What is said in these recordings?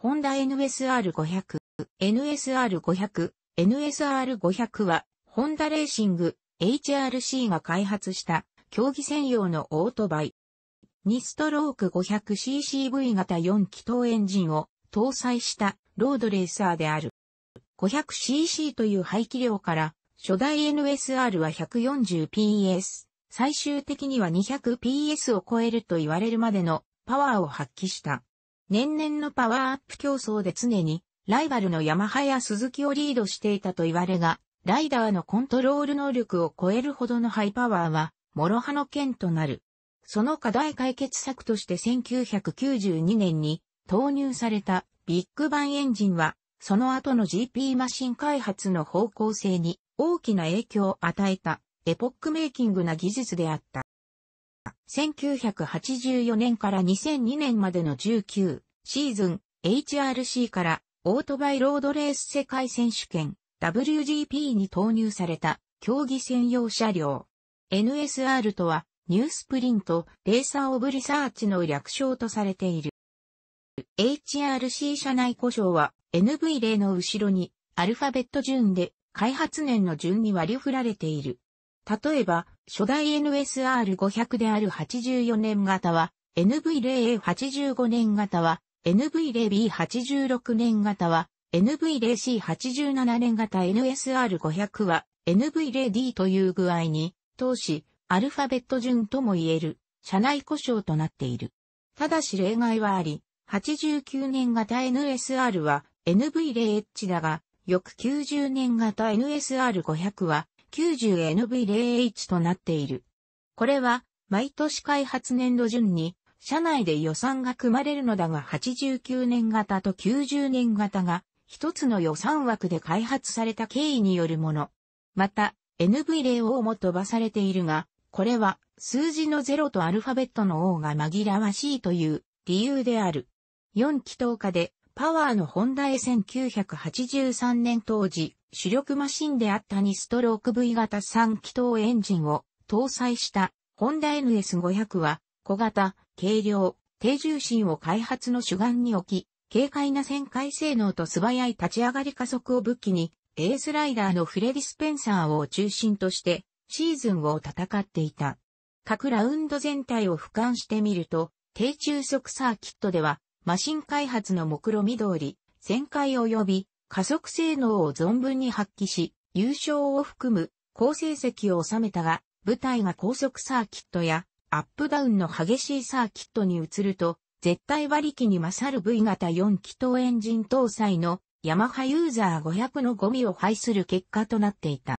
ホンダ NSR500、NSR500、NSR500 は、ホンダレーシング、HRC が開発した競技専用のオートバイ。2ストローク 500ccV 型4気筒エンジンを搭載したロードレーサーである。500cc という排気量から初代 NSR は 140PS、最終的には 200PS を超えると言われるまでのパワーを発揮した。年々のパワーアップ競争で常に、ライバルのヤマハや鈴木をリードしていたと言われが、ライダーのコントロール能力を超えるほどのハイパワーは、諸刃の剣となる。その課題解決策として1992年に投入されたビッグバンエンジンは、その後の GP マシン開発の方向性に大きな影響を与えたエポックメイキングな技術であった。1984年から2002年までの19シーズン HRC からオートバイロードレース世界選手権 WGP に投入された競技専用車両。NSR とはニュースプリント、レーサーオブリサーチの略称とされている。HRC 車内故障は NV 例の後ろにアルファベット順で開発年の順に割り振られている。例えば、初代 NSR500 である84年型は、NV0A85 年型は、NV0B86 年型は、NV0C87 年型 NSR500 は、NV0D という具合に、当時、アルファベット順とも言える、社内故障となっている。ただし例外はあり、89年型 NSR は NV0H だが、翌90年型 NSR500 は 90NV01 となっている。これは、毎年開発年度順に、社内で予算が組まれるのだが89年型と90年型が、一つの予算枠で開発された経緯によるもの。また、n v 0をも飛ばされているが、これは数字の0とアルファベットの O が紛らわしいという理由である。4気筒化でパワーのホンダへ1983年当時、主力マシンであった2ストローク V 型3気筒エンジンを搭載したホンダ NS500 は小型、軽量、低重心を開発の主眼に置き、軽快な旋回性能と素早い立ち上がり加速を武器に、エースライダーのフレディ・スペンサーを中心としてシーズンを戦っていた。各ラウンド全体を俯瞰してみると、低中速サーキットではマシン開発の目論見通り、旋回及び加速性能を存分に発揮し、優勝を含む好成績を収めたが、舞台が高速サーキットやアップダウンの激しいサーキットに移ると、絶対馬力に勝る V 型4気筒エンジン搭載のヤマハユーザー500のゴミを排する結果となっていた。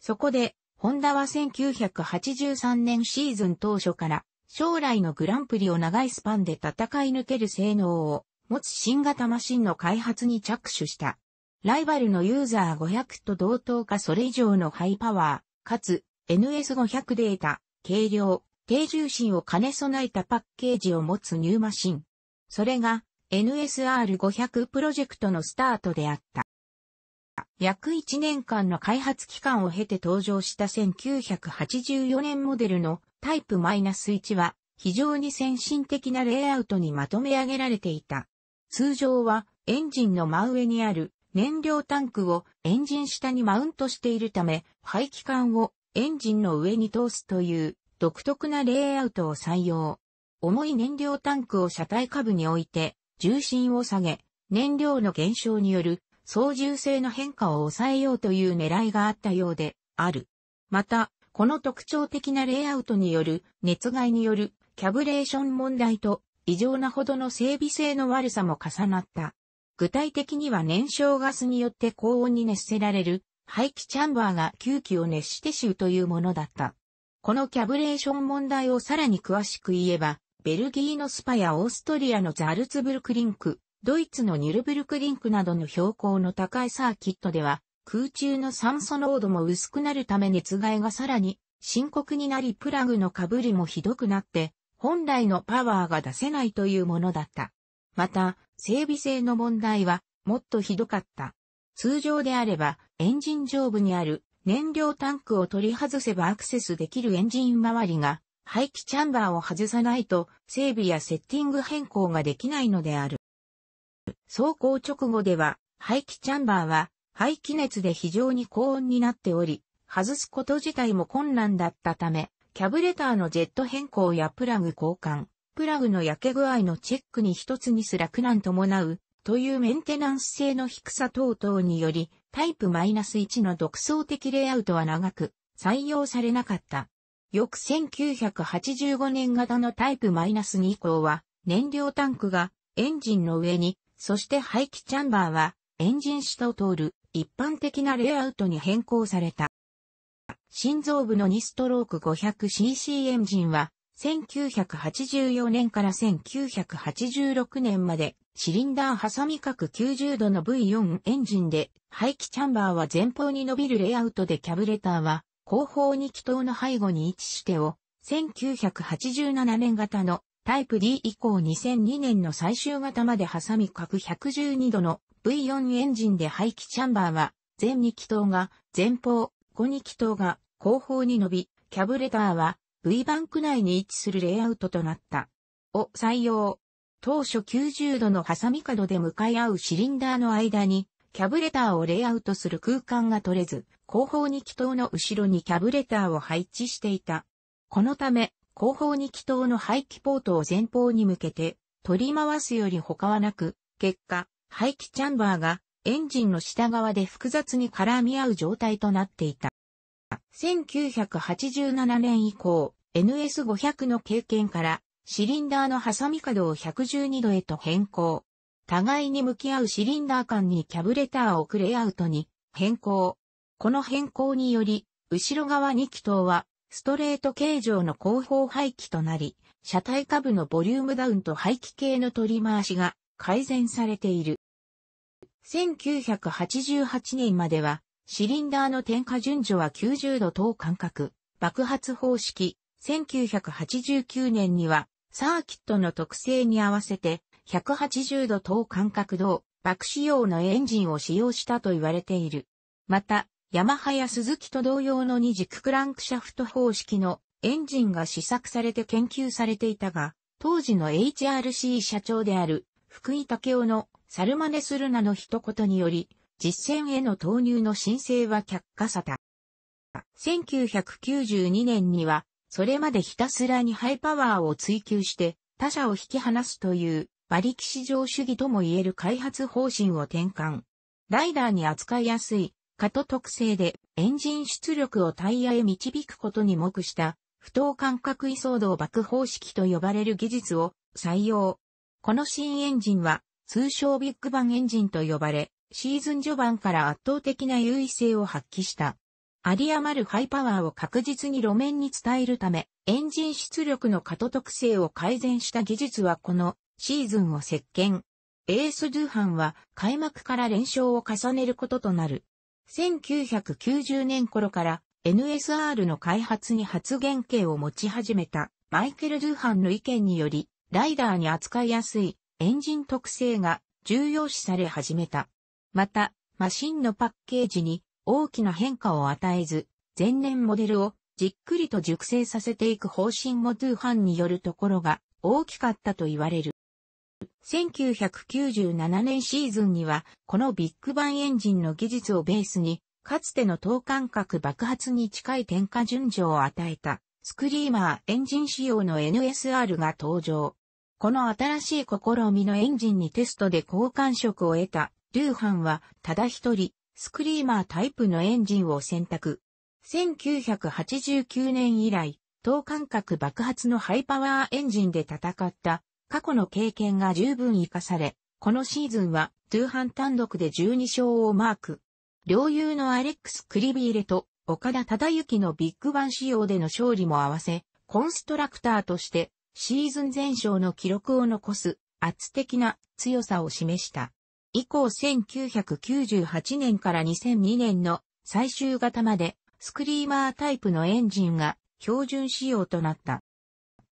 そこで、ホンダは1983年シーズン当初から将来のグランプリを長いスパンで戦い抜ける性能を持つ新型マシンの開発に着手した。ライバルのユーザー500と同等かそれ以上のハイパワー、かつ NS500 データ、軽量、低重心を兼ね備えたパッケージを持つニューマシン。それが NSR500 プロジェクトのスタートであった。約1年間の開発期間を経て登場した1984年モデルのタイプ -1 は非常に先進的なレイアウトにまとめ上げられていた。通常はエンジンの真上にある燃料タンクをエンジン下にマウントしているため、排気管をエンジンの上に通すという独特なレイアウトを採用。重い燃料タンクを車体下部に置いて重心を下げ、燃料の減少による操縦性の変化を抑えようという狙いがあったようである。また、この特徴的なレイアウトによる熱害によるキャブレーション問題と異常なほどの整備性の悪さも重なった。具体的には燃焼ガスによって高温に熱せられる排気チャンバーが吸気を熱して臭というものだった。このキャブレーション問題をさらに詳しく言えば、ベルギーのスパやオーストリアのザルツブルクリンク、ドイツのニュルブルクリンクなどの標高の高いサーキットでは、空中の酸素濃度も薄くなるため熱害がさらに深刻になりプラグの被りもひどくなって、本来のパワーが出せないというものだった。また、整備性の問題はもっとひどかった。通常であれば、エンジン上部にある燃料タンクを取り外せばアクセスできるエンジン周りが、排気チャンバーを外さないと整備やセッティング変更ができないのである。走行直後では、排気チャンバーは排気熱で非常に高温になっており、外すこと自体も困難だったため、キャブレターのジェット変更やプラグ交換、プラグの焼け具合のチェックに一つにすら苦難伴う、というメンテナンス性の低さ等々により、タイプ -1 の独創的レイアウトは長く採用されなかった。翌1985年型のタイプ -2 以降は、燃料タンクがエンジンの上に、そして排気チャンバーはエンジン下を通る一般的なレイアウトに変更された。心臓部の2ストローク 500cc エンジンは、1984年から1986年まで、シリンダー挟み角90度の V4 エンジンで、排気チャンバーは前方に伸びるレイアウトでキャブレターは、後方に気筒の背後に位置してを、1987年型のタイプ D 以降2002年の最終型まで挟み角112度の V4 エンジンで排気チャンバーは、前2気筒が前方、後2気筒が後方に伸び、キャブレターは V バンク内に位置するレイアウトとなった。を採用。当初90度の挟み角で向かい合うシリンダーの間に、キャブレターをレイアウトする空間が取れず、後方に気筒の後ろにキャブレターを配置していた。このため、後方に気筒の排気ポートを前方に向けて、取り回すより他はなく、結果、排気チャンバーがエンジンの下側で複雑に絡み合う状態となっていた。1987年以降、NS500 の経験から、シリンダーの挟み角を112度へと変更。互いに向き合うシリンダー間にキャブレターをクレイアウトに変更。この変更により、後ろ側2気筒は、ストレート形状の後方排気となり、車体下部のボリュームダウンと排気系の取り回しが改善されている。1988年までは、シリンダーの点火順序は90度等間隔、爆発方式。1989年には、サーキットの特性に合わせて、180度等間隔同、爆仕様のエンジンを使用したと言われている。また、ヤマハやスズキと同様の二軸クランクシャフト方式のエンジンが試作されて研究されていたが、当時の HRC 社長である福井武雄のサルマネスルナの一言により、実戦への投入の申請は却下された。1992年には、それまでひたすらにハイパワーを追求して他者を引き離すという馬力市場主義とも言える開発方針を転換。ライダーに扱いやすい、過ト特性でエンジン出力をタイヤへ導くことに目した、不等間隔位相動爆方式と呼ばれる技術を採用。この新エンジンは通称ビッグバンエンジンと呼ばれ、シーズン序盤から圧倒的な優位性を発揮した。有り余るハイパワーを確実に路面に伝えるため、エンジン出力の過渡特性を改善した技術はこのシーズンを席巻。エース・ドゥハンは開幕から連勝を重ねることとなる。1990年頃から NSR の開発に発言権を持ち始めたマイケル・ドゥハンの意見により、ライダーに扱いやすいエンジン特性が重要視され始めた。また、マシンのパッケージに大きな変化を与えず、前年モデルをじっくりと熟成させていく方針もトゥーハンによるところが大きかったと言われる。1997年シーズンには、このビッグバンエンジンの技術をベースに、かつての等間隔爆発に近い点火順序を与えた、スクリーマーエンジン仕様の NSR が登場。この新しい試みのエンジンにテストで交換色を得たルーハンはただ一人、スクリーマータイプのエンジンを選択。1989年以来、等間隔爆発のハイパワーエンジンで戦った過去の経験が十分活かされ、このシーズンはドゥーハン単独で12勝をマーク。両友のアレックス・クリビーレと岡田忠幸のビッグバン仕様での勝利も合わせ、コンストラクターとしてシーズン全勝の記録を残す圧的な強さを示した。以降1998年から2002年の最終型までスクリーマータイプのエンジンが標準仕様となった。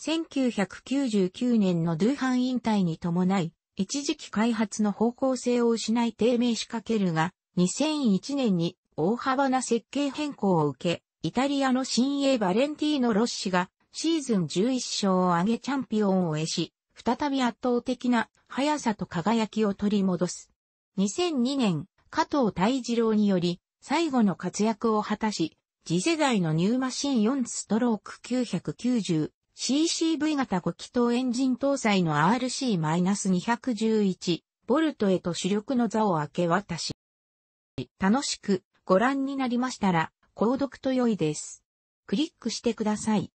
1999年のドゥーハン引退に伴い、一時期開発の方向性を失い低迷しかけるが、2001年に大幅な設計変更を受け、イタリアの新鋭バレンティーノ・ロッシがシーズン11勝を挙げチャンピオンを得し、再び圧倒的な速さと輝きを取り戻す。2002年、加藤大二郎により、最後の活躍を果たし、次世代のニューマシン4ストローク 990CCV 型5気筒エンジン搭載の RC-211 ボルトへと主力の座を明け渡し、楽しくご覧になりましたら、購読と良いです。クリックしてください。